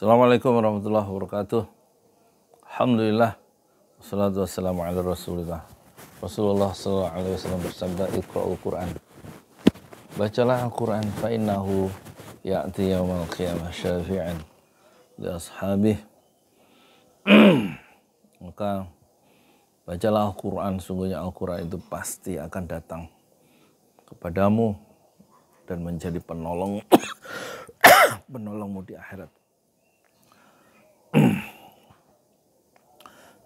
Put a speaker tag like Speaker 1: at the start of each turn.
Speaker 1: Assalamualaikum warahmatullahi wabarakatuh. Alhamdulillah. Wassalatu wassalamu ala rasulillah. Rasulullah sallallahu alaihi wasallam bersabda, "Iqra'ul Qur'an." Bacalah Al-Qur'an fa innahu ya'ti yaumal qiyamah syafi'an li ashabih. Maka bacalah Al-Qur'an, sungguhnya Al-Qur'an itu pasti akan datang kepadamu dan menjadi penolong penolongmu di akhirat.